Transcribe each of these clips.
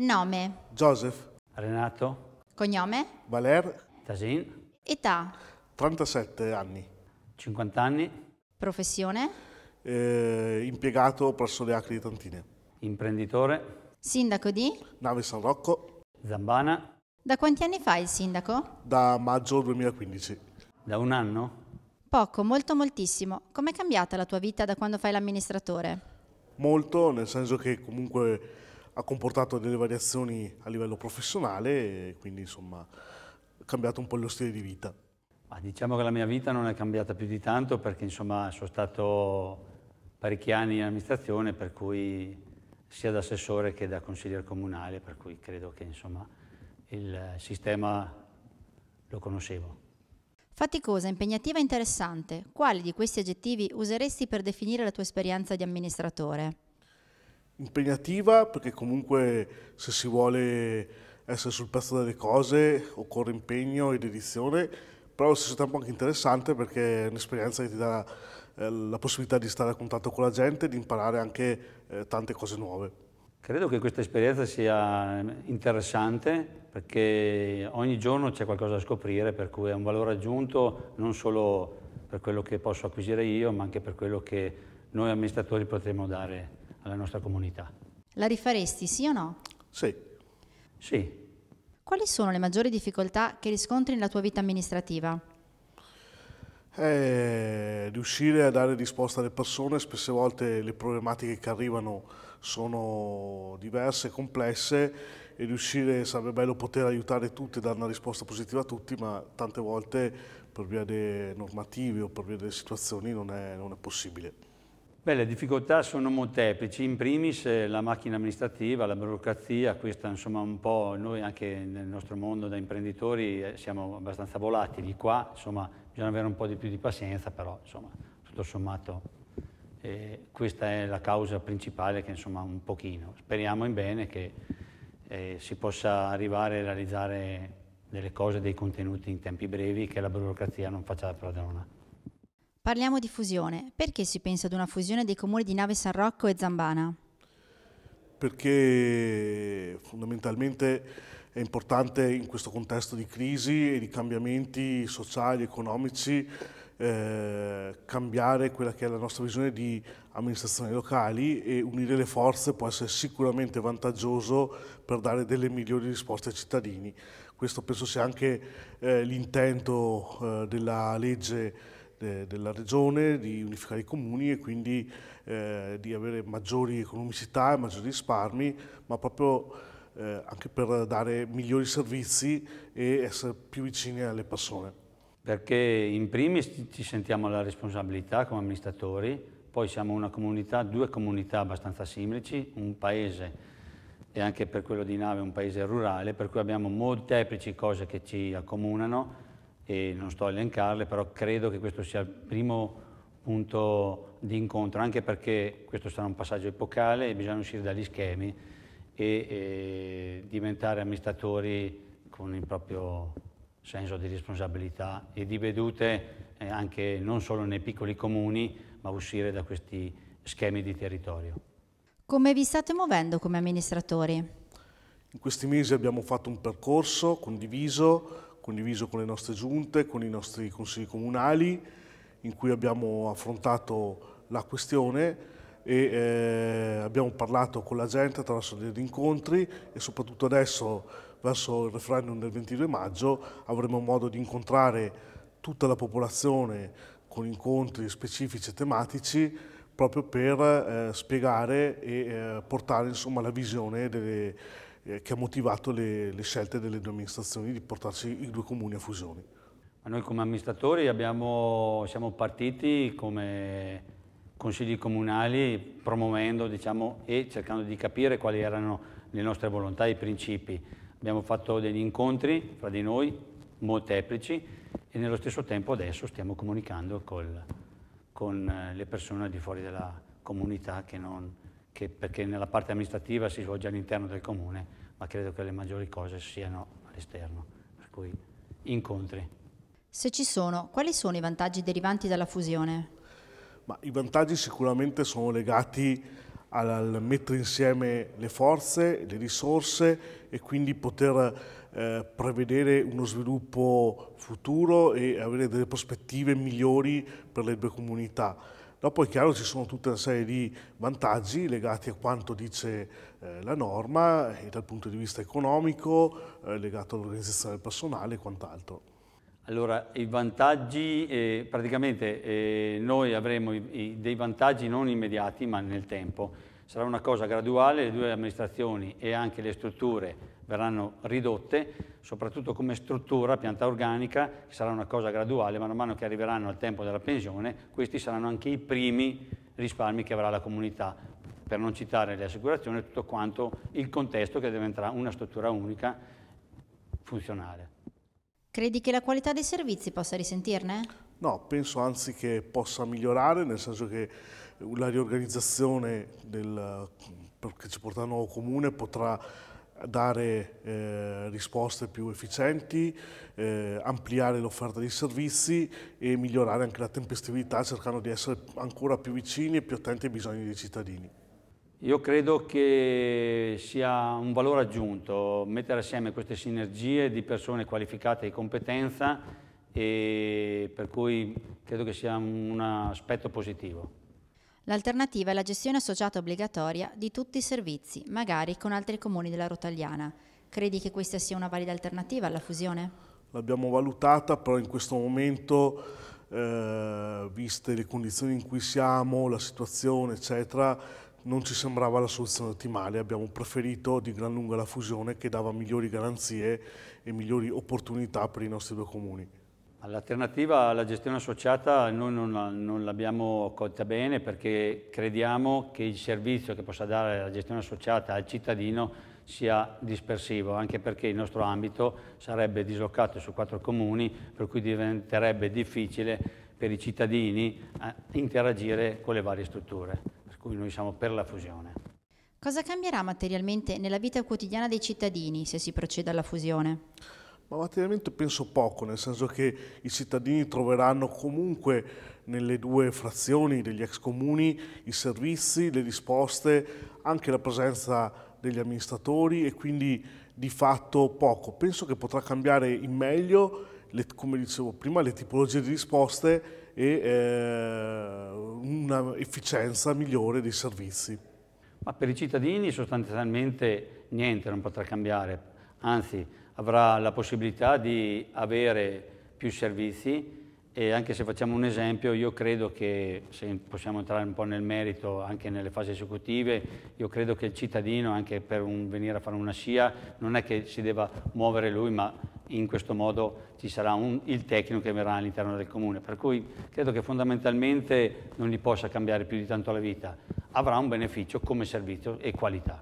Nome. Joseph. Renato. Cognome. Valer. Tasin. Età. 37 anni. 50 anni. Professione. Eh, impiegato presso le Acri di Tantine. Imprenditore. Sindaco di. Nave San Rocco. Zambana. Da quanti anni fa il sindaco? Da maggio 2015. Da un anno? Poco, molto, moltissimo. Com'è cambiata la tua vita da quando fai l'amministratore? Molto, nel senso che comunque ha comportato delle variazioni a livello professionale e quindi insomma ha cambiato un po' lo stile di vita. Ma diciamo che la mia vita non è cambiata più di tanto perché insomma sono stato parecchi anni in amministrazione per cui sia da assessore che da consigliere comunale per cui credo che insomma il sistema lo conoscevo. Faticosa, impegnativa e interessante. Quali di questi aggettivi useresti per definire la tua esperienza di amministratore? impegnativa perché comunque se si vuole essere sul pezzo delle cose occorre impegno e dedizione, però allo stesso tempo anche interessante perché è un'esperienza che ti dà eh, la possibilità di stare a contatto con la gente e di imparare anche eh, tante cose nuove. Credo che questa esperienza sia eh, interessante perché ogni giorno c'è qualcosa da scoprire, per cui è un valore aggiunto non solo per quello che posso acquisire io, ma anche per quello che noi amministratori potremmo dare alla nostra comunità. La rifaresti sì o no? Sì. Sì. Quali sono le maggiori difficoltà che riscontri nella tua vita amministrativa? Eh, riuscire a dare risposta alle persone, spesse volte le problematiche che arrivano sono diverse, complesse e riuscire, sarebbe bello poter aiutare tutti e dare una risposta positiva a tutti, ma tante volte per via delle normative o per via delle situazioni non è, non è possibile. Beh, le difficoltà sono molteplici, in primis eh, la macchina amministrativa, la burocrazia, questa insomma un po' noi anche nel nostro mondo da imprenditori eh, siamo abbastanza volatili, qua insomma bisogna avere un po' di più di pazienza, però insomma tutto sommato eh, questa è la causa principale che insomma un pochino, speriamo in bene che eh, si possa arrivare a realizzare delle cose, dei contenuti in tempi brevi, che la burocrazia non faccia la padrona. Parliamo di fusione. Perché si pensa ad una fusione dei comuni di Nave San Rocco e Zambana? Perché fondamentalmente è importante in questo contesto di crisi e di cambiamenti sociali, economici, eh, cambiare quella che è la nostra visione di amministrazioni locali e unire le forze può essere sicuramente vantaggioso per dare delle migliori risposte ai cittadini. Questo penso sia anche eh, l'intento eh, della legge de, della regione, di unificare i comuni e quindi eh, di avere maggiori economicità e maggiori risparmi, ma proprio eh, anche per dare migliori servizi e essere più vicini alle persone. Perché in primis ci sentiamo la responsabilità come amministratori, poi siamo una comunità, due comunità abbastanza similici, un paese e anche per quello di Nave un paese rurale, per cui abbiamo molteplici cose che ci accomunano e non sto a elencarle, però credo che questo sia il primo punto di incontro, anche perché questo sarà un passaggio epocale e bisogna uscire dagli schemi e, e diventare amministratori con il proprio senso di responsabilità e di vedute eh, anche non solo nei piccoli comuni, ma uscire da questi schemi di territorio. Come vi state muovendo come amministratori? In questi mesi abbiamo fatto un percorso condiviso condiviso con le nostre giunte, con i nostri consigli comunali, in cui abbiamo affrontato la questione e eh, abbiamo parlato con la gente attraverso degli incontri e soprattutto adesso verso il referendum del 22 maggio avremo modo di incontrare tutta la popolazione con incontri specifici e tematici proprio per eh, spiegare e eh, portare insomma, la visione delle, eh, che ha motivato le, le scelte delle due amministrazioni di portarsi i due comuni a fusione. Ma noi come amministratori abbiamo, siamo partiti come consigli comunali promuovendo diciamo, e cercando di capire quali erano le nostre volontà e i principi. Abbiamo fatto degli incontri fra di noi, molteplici, e nello stesso tempo adesso stiamo comunicando col, con eh, le persone al di fuori della comunità che non, che, perché nella parte amministrativa si svolge all'interno del comune, ma credo che le maggiori cose siano all'esterno, per cui incontri. Se ci sono, quali sono i vantaggi derivanti dalla fusione? Ma I vantaggi sicuramente sono legati al, mettere insieme le forze, le risorse e quindi poter eh, prevedere uno sviluppo futuro e avere delle prospettive migliori per le due comunità Dopo è chiaro che ci sono tutta una serie di vantaggi legati a quanto dice eh, la norma e eh, dal punto di vista economico, eh, legato all'organizzazione del personale e quant'altro. Allora, i vantaggi, eh, praticamente eh, noi avremo i, i, dei vantaggi non immediati ma nel tempo. Sarà una cosa graduale, le due amministrazioni e anche le strutture verranno ridotte, soprattutto come struttura, pianta organica, sarà una cosa graduale, man mano che arriveranno al tempo della pensione, questi saranno anche i primi risparmi che avrà la comunità, per non citare le assicurazioni tutto quanto il contesto che diventerà una struttura unica funzionale. Credi che la qualità dei servizi possa risentirne? No, penso anzi che possa migliorare, nel senso che la riorganizzazione del, eh, che ci porterà al nuovo comune potrà dare eh, risposte più efficienti, eh, ampliare l'offerta di servizi e migliorare anche la tempestività cercando di essere ancora più vicini e più attenti ai bisogni dei cittadini. Io credo che sia un valore aggiunto mettere assieme queste sinergie di persone qualificate di competenza e per cui credo che sia un aspetto positivo. L'alternativa è la gestione associata obbligatoria di tutti i servizi, magari con altri comuni della Rotagliana. Credi che questa sia una valida alternativa alla fusione? L'abbiamo valutata, però in questo momento, eh, viste le condizioni in cui siamo, la situazione, eccetera, non ci sembrava la soluzione ottimale, abbiamo preferito di gran lunga la fusione che dava migliori garanzie e migliori opportunità per i nostri due comuni. L'alternativa alla gestione associata noi non, non l'abbiamo colta bene perché crediamo che il servizio che possa dare la gestione associata al cittadino sia dispersivo, anche perché il nostro ambito sarebbe dislocato su quattro comuni, per cui diventerebbe difficile per i cittadini eh, interagire con le varie strutture, per cui noi siamo per la fusione. Cosa cambierà materialmente nella vita quotidiana dei cittadini se si procede alla fusione? Ma materialmente penso poco, nel senso che i cittadini troveranno comunque nelle due frazioni degli ex comuni i servizi, le risposte, anche la presenza degli amministratori e quindi di fatto poco. Penso che potrà cambiare in meglio, le, come dicevo prima, le tipologie di risposte e eh, una migliore dei servizi. Ma per i cittadini sostanzialmente niente non potrà cambiare, anzi avrà la possibilità di avere più servizi e anche se facciamo un esempio, io credo che, se possiamo entrare un po' nel merito anche nelle fasi esecutive, io credo che il cittadino, anche per un, venire a fare una SIA, non è che si debba muovere lui, ma in questo modo ci sarà un, il tecnico che verrà all'interno del comune. Per cui credo che fondamentalmente non gli possa cambiare più di tanto la vita. Avrà un beneficio come servizio e qualità.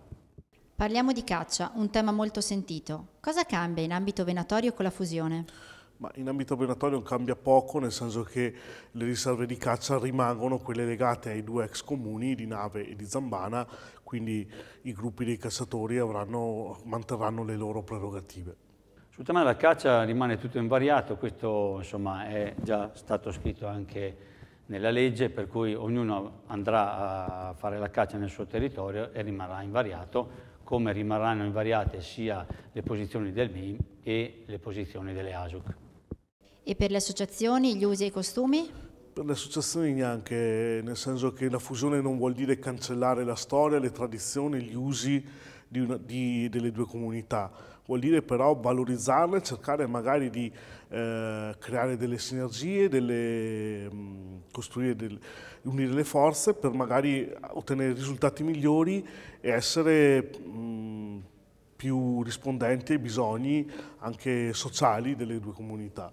Parliamo di caccia, un tema molto sentito. Cosa cambia in ambito venatorio con la fusione? Ma in ambito venatorio cambia poco, nel senso che le riserve di caccia rimangono quelle legate ai due ex comuni di Nave e di Zambana, quindi i gruppi dei cacciatori avranno, manterranno le loro prerogative. Sul tema della caccia rimane tutto invariato, questo insomma, è già stato scritto anche nella legge, per cui ognuno andrà a fare la caccia nel suo territorio e rimarrà invariato come rimarranno invariate sia le posizioni del MIM e le posizioni delle ASUC. E per le associazioni, gli usi e i costumi? Per le associazioni neanche, nel senso che la fusione non vuol dire cancellare la storia, le tradizioni, gli usi di una, di, delle due comunità. Vuol dire però valorizzarle, cercare magari di eh, creare delle sinergie, delle, mm, costruire del, unire le forze per magari ottenere risultati migliori e essere mh, mm, più rispondenti ai bisogni anche sociali delle due comunità.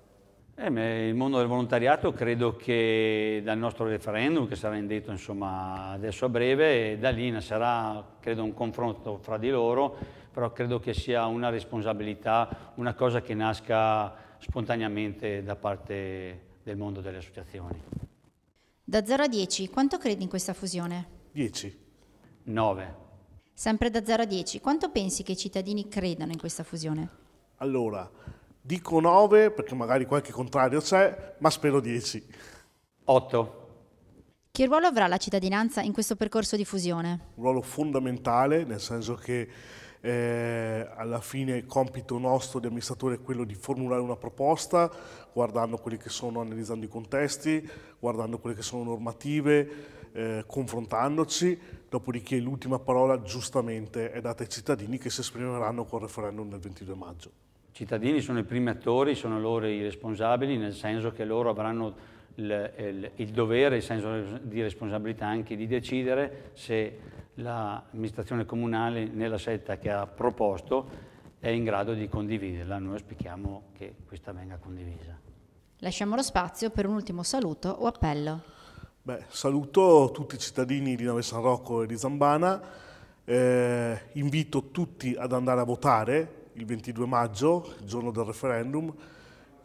Eh, il mondo del volontariato credo che dal nostro referendum, che sarà indetto insomma, adesso a breve, da lì sarà credo, un confronto fra di loro, però credo che sia una responsabilità, una cosa che nasca spontaneamente da parte del mondo delle associazioni. Da 0 a 10, quanto credi in questa fusione? 10. 9. Sempre da 0 a 10, quanto pensi che i cittadini credano in questa fusione? Allora, Dico 9 perché magari qualche contrario c'è, ma spero 10. 8. Che ruolo avrà la cittadinanza in questo percorso di fusione? Un ruolo fondamentale, nel senso che eh, alla fine il compito nostro di amministratore è quello di formulare una proposta, guardando quelli che sono, analizzando i contesti, guardando quelle che sono normative, eh, confrontandoci, dopodiché l'ultima parola giustamente è data ai cittadini che si esprimeranno col referendum del 22 maggio cittadini sono i primi attori, sono loro i responsabili, nel senso che loro avranno il, il, il dovere, il senso di responsabilità anche di decidere se l'amministrazione comunale nella setta che ha proposto è in grado di condividerla. Noi auspichiamo che questa venga condivisa. Lasciamo lo spazio per un ultimo saluto o appello. Beh, saluto tutti i cittadini di Nave San Rocco e di Zambana, eh, invito tutti ad andare a votare il 22 maggio, il giorno del referendum.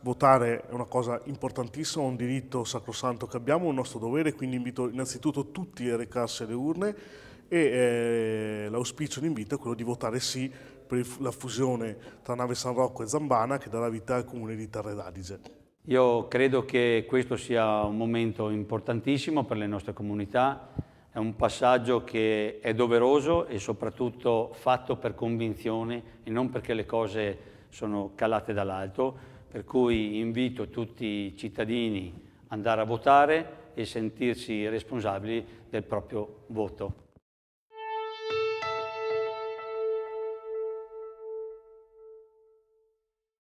Votare è una cosa importantissima, un diritto sacrosanto che abbiamo, un nostro dovere, quindi invito innanzitutto tutti a recarsi alle urne e eh, l'auspicio, l'invito è quello di votare sì per la fusione tra nave San Rocco e Zambana che darà vita al comune di Terre d'Adige. Io credo che questo sia un momento importantissimo per le nostre comunità, è un passaggio che è doveroso e soprattutto fatto per convinzione e non perché le cose sono calate dall'alto, per cui invito tutti i cittadini ad andare a votare e sentirsi responsabili del proprio voto.